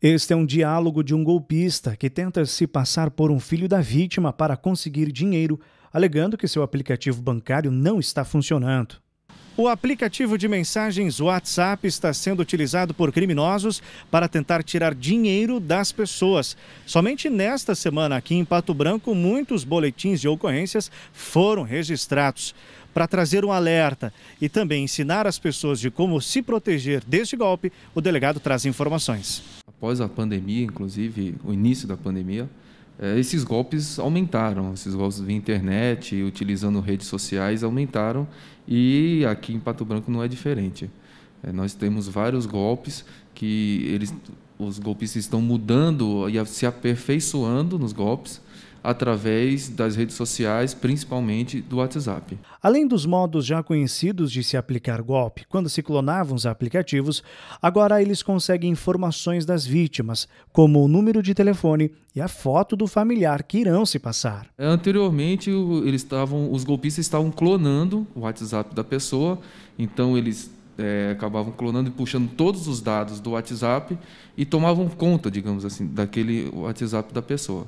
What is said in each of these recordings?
Este é um diálogo de um golpista que tenta se passar por um filho da vítima para conseguir dinheiro, alegando que seu aplicativo bancário não está funcionando. O aplicativo de mensagens WhatsApp está sendo utilizado por criminosos para tentar tirar dinheiro das pessoas. Somente nesta semana, aqui em Pato Branco, muitos boletins de ocorrências foram registrados. Para trazer um alerta e também ensinar as pessoas de como se proteger deste golpe, o delegado traz informações pós a pandemia, inclusive o início da pandemia, eh, esses golpes aumentaram, esses golpes via internet, utilizando redes sociais, aumentaram e aqui em Pato Branco não é diferente. Eh, nós temos vários golpes que eles, os golpistas estão mudando e se aperfeiçoando nos golpes através das redes sociais, principalmente do WhatsApp. Além dos modos já conhecidos de se aplicar golpe, quando se clonavam os aplicativos, agora eles conseguem informações das vítimas, como o número de telefone e a foto do familiar que irão se passar. Anteriormente, eles estavam, os golpistas estavam clonando o WhatsApp da pessoa, então eles é, acabavam clonando e puxando todos os dados do WhatsApp e tomavam conta, digamos assim, daquele WhatsApp da pessoa.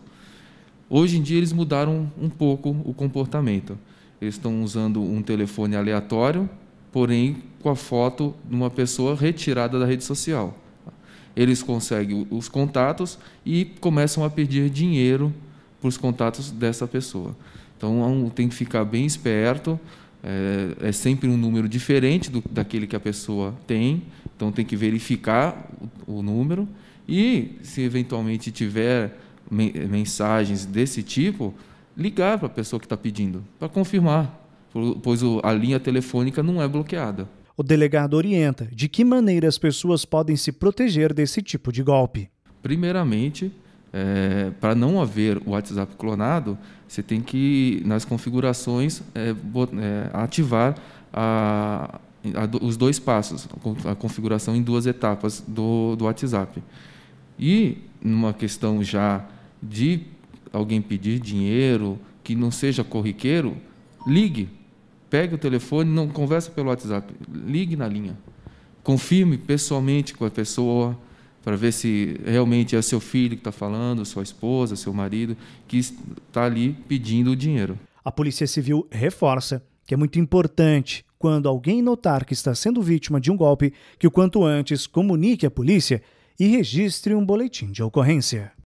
Hoje em dia eles mudaram um pouco o comportamento. Eles estão usando um telefone aleatório, porém com a foto de uma pessoa retirada da rede social. Eles conseguem os contatos e começam a pedir dinheiro para os contatos dessa pessoa. Então é tem que ficar bem esperto. É, é sempre um número diferente do, daquele que a pessoa tem, então tem que verificar o, o número. E se eventualmente tiver mensagens desse tipo, ligar para a pessoa que está pedindo, para confirmar, pois a linha telefônica não é bloqueada. O delegado orienta de que maneira as pessoas podem se proteger desse tipo de golpe. Primeiramente, é, para não haver o WhatsApp clonado, você tem que, nas configurações, é, é, ativar a, a, os dois passos, a configuração em duas etapas do, do WhatsApp. E, numa questão já de alguém pedir dinheiro que não seja corriqueiro, ligue, pegue o telefone, não converse pelo WhatsApp, ligue na linha. Confirme pessoalmente com a pessoa para ver se realmente é seu filho que está falando, sua esposa, seu marido, que está ali pedindo o dinheiro. A Polícia Civil reforça que é muito importante, quando alguém notar que está sendo vítima de um golpe, que o quanto antes comunique à polícia e registre um boletim de ocorrência.